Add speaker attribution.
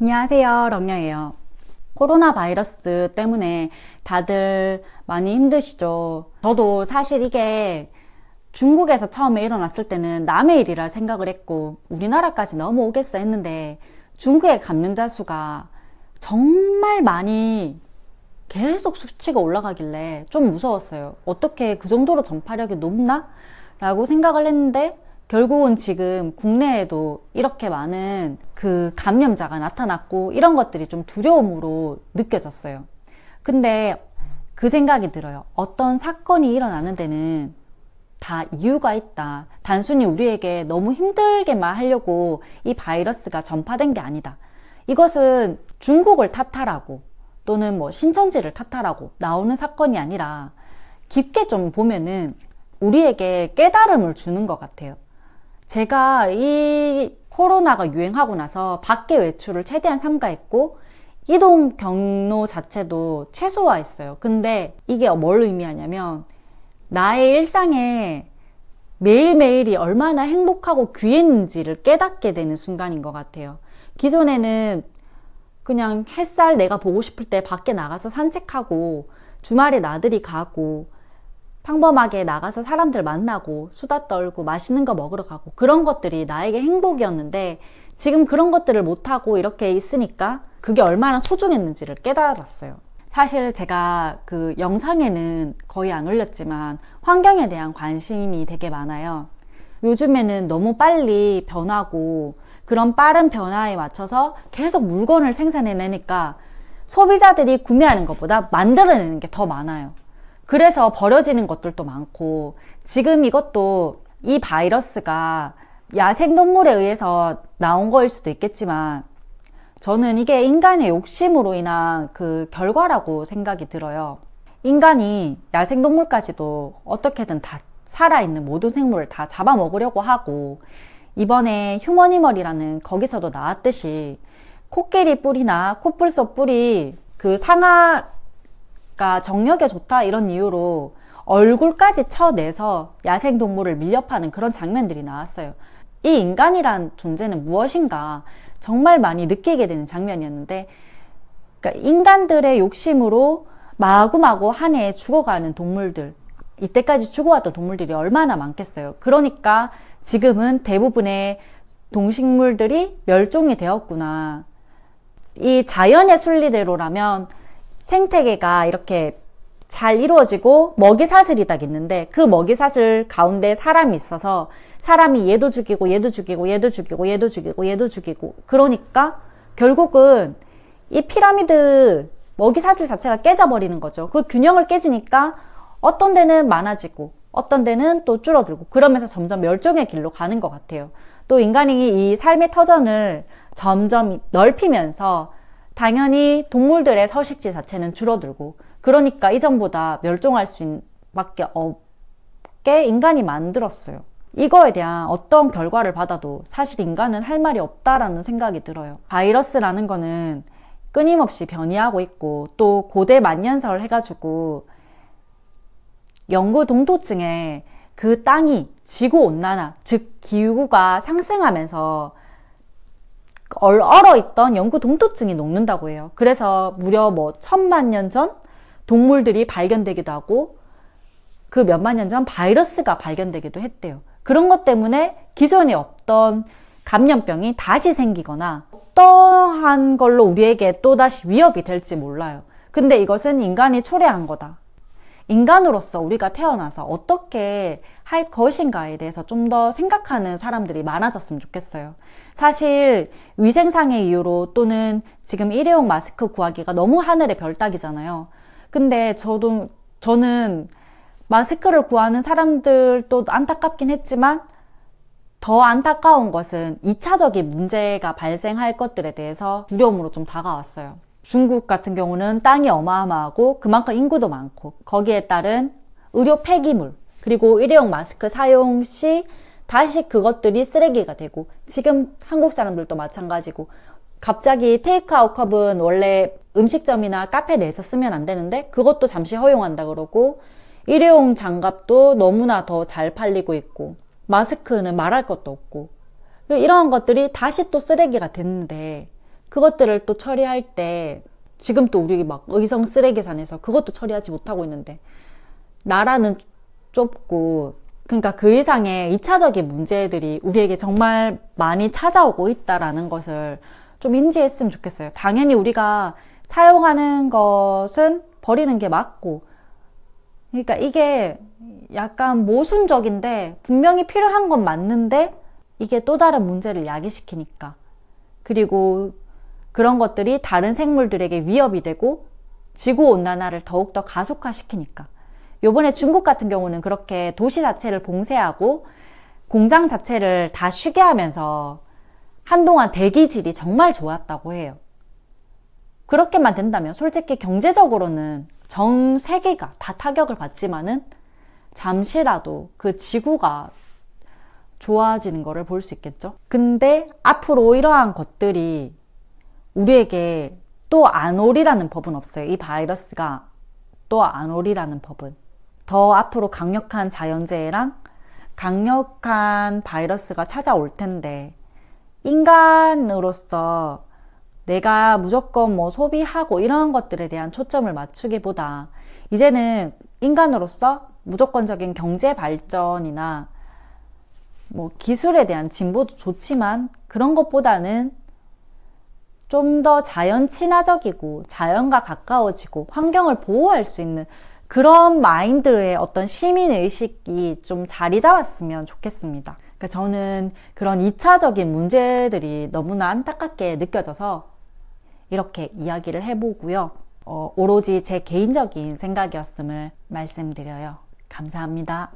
Speaker 1: 안녕하세요. 럼야예요. 코로나 바이러스 때문에 다들 많이 힘드시죠? 저도 사실 이게 중국에서 처음에 일어났을 때는 남의 일이라 생각을 했고 우리나라까지 넘어오겠어 했는데 중국의 감염자 수가 정말 많이 계속 수치가 올라가길래 좀 무서웠어요. 어떻게 그 정도로 전파력이 높나? 라고 생각을 했는데 결국은 지금 국내에도 이렇게 많은 그 감염자가 나타났고 이런 것들이 좀 두려움으로 느껴졌어요. 근데 그 생각이 들어요. 어떤 사건이 일어나는 데는 다 이유가 있다. 단순히 우리에게 너무 힘들게만 하려고 이 바이러스가 전파된 게 아니다. 이것은 중국을 탓하라고 또는 뭐 신천지를 탓하라고 나오는 사건이 아니라 깊게 좀 보면은 우리에게 깨달음을 주는 것 같아요. 제가 이 코로나가 유행하고 나서 밖에 외출을 최대한 삼가했고 이동 경로 자체도 최소화했어요. 근데 이게 뭘 의미하냐면 나의 일상에 매일매일이 얼마나 행복하고 귀했는지를 깨닫게 되는 순간인 것 같아요. 기존에는 그냥 햇살 내가 보고 싶을 때 밖에 나가서 산책하고 주말에 나들이 가고 평범하게 나가서 사람들 만나고 수다 떨고 맛있는 거 먹으러 가고 그런 것들이 나에게 행복이었는데 지금 그런 것들을 못하고 이렇게 있으니까 그게 얼마나 소중했는지를 깨달았어요. 사실 제가 그 영상에는 거의 안 올렸지만 환경에 대한 관심이 되게 많아요. 요즘에는 너무 빨리 변하고 그런 빠른 변화에 맞춰서 계속 물건을 생산해내니까 소비자들이 구매하는 것보다 만들어내는 게 더 많아요. 그래서 버려지는 것들도 많고 지금 이것도 이 바이러스가 야생동물에 의해서 나온 거일 수도 있겠지만 저는 이게 인간의 욕심으로 인한 그 결과라고 생각이 들어요. 인간이 야생동물까지도 어떻게든 다 살아있는 모든 생물을 다 잡아먹으려고 하고 이번에 휴머니멀이라는 거기서도 나왔듯이 코끼리 뿔이나 코뿔소 뿔이 그 상하 그러니까 정력에 좋다 이런 이유로 얼굴까지 쳐내서 야생동물을 밀렵하는 그런 장면들이 나왔어요. 이 인간이란 존재는 무엇인가 정말 많이 느끼게 되는 장면이었는데 그러니까 인간들의 욕심으로 마구마구 한해 죽어가는 동물들 이때까지 죽어왔던 동물들이 얼마나 많겠어요. 그러니까 지금은 대부분의 동식물들이 멸종이 되었구나. 이 자연의 순리대로라면 생태계가 이렇게 잘 이루어지고 먹이 사슬이 딱 있는데 그 먹이 사슬 가운데 사람이 있어서 사람이 얘도 죽이고 얘도 죽이고 얘도 죽이고 얘도 죽이고 얘도 죽이고 그러니까 결국은 이 피라미드 먹이 사슬 자체가 깨져버리는 거죠. 그 균형을 깨지니까 어떤 데는 많아지고 어떤 데는 또 줄어들고 그러면서 점점 멸종의 길로 가는 것 같아요. 또 인간이 이 삶의 터전을 점점 넓히면서 당연히 동물들의 서식지 자체는 줄어들고 그러니까 이전보다 멸종할 수밖에 없게 인간이 만들었어요. 이거에 대한 어떤 결과를 받아도 사실 인간은 할 말이 없다라는 생각이 들어요. 바이러스라는 거는 끊임없이 변이하고 있고 또 고대 만년설 해가지고 영구 동토증에 그 땅이 지구 온난화 즉 기후가 상승하면서 얼어 있던 연구 동토증이 녹는다고 해요. 그래서 무려 뭐 천만 년 전 동물들이 발견되기도 하고 그 몇만 년 전 바이러스가 발견되기도 했대요. 그런 것 때문에 기존에 없던 감염병이 다시 생기거나 어떠한 걸로 우리에게 또다시 위협이 될지 몰라요. 근데 이것은 인간이 초래한 거다. 인간으로서 우리가 태어나서 어떻게 할 것인가에 대해서 좀 더 생각하는 사람들이 많아졌으면 좋겠어요. 사실 위생상의 이유로 또는 지금 일회용 마스크 구하기가 너무 하늘의 별따기잖아요. 근데 저도 저는 마스크를 구하는 사람들도 안타깝긴 했지만 더 안타까운 것은 2차적인 문제가 발생할 것들에 대해서 두려움으로 좀 다가왔어요. 중국 같은 경우는 땅이 어마어마하고 그만큼 인구도 많고 거기에 따른 의료 폐기물 그리고 일회용 마스크 사용 시 다시 그것들이 쓰레기가 되고 지금 한국 사람들도 마찬가지고 갑자기 테이크아웃 컵은 원래 음식점이나 카페 내에서 쓰면 안 되는데 그것도 잠시 허용한다 그러고 일회용 장갑도 너무나 더 잘 팔리고 있고 마스크는 말할 것도 없고 이러한 것들이 다시 또 쓰레기가 됐는데 그것들을 또 처리할 때 지금 또 우리 막 의성 쓰레기산에서 그것도 처리하지 못하고 있는데 나라는 좁고 그러니까 그 이상의 2차적인 문제들이 우리에게 정말 많이 찾아오고 있다라는 것을 좀 인지했으면 좋겠어요. 당연히 우리가 사용하는 것은 버리는 게 맞고 그러니까 이게 약간 모순적인데 분명히 필요한 건 맞는데 이게 또 다른 문제를 야기시키니까 그리고 그런 것들이 다른 생물들에게 위협이 되고 지구온난화를 더욱더 가속화시키니까. 요번에 중국 같은 경우는 그렇게 도시 자체를 봉쇄하고 공장 자체를 다 쉬게 하면서 한동안 대기질이 정말 좋았다고 해요. 그렇게만 된다면 솔직히 경제적으로는 전 세계가 다 타격을 받지만은 잠시라도 그 지구가 좋아지는 것을 볼 수 있겠죠. 근데 앞으로 이러한 것들이 우리에게 또 안 오리라는 법은 없어요. 이 바이러스가 또 안 오리라는 법은. 더 앞으로 강력한 자연재해랑 강력한 바이러스가 찾아올 텐데, 인간으로서 내가 무조건 뭐 소비하고 이런 것들에 대한 초점을 맞추기보다 이제는 인간으로서 무조건적인 경제 발전이나 뭐 기술에 대한 진보도 좋지만 그런 것보다는 좀더 자연 친화적이고 자연과 가까워지고 환경을 보호할 수 있는 그런 마인드의 어떤 시민 의식이 좀 자리 잡았으면 좋겠습니다. 그러니까 저는 그런 2차적인 문제들이 너무나 안타깝게 느껴져서 이렇게 이야기를 해보고요. 어, 오로지 제 개인적인 생각이었음을 말씀드려요. 감사합니다.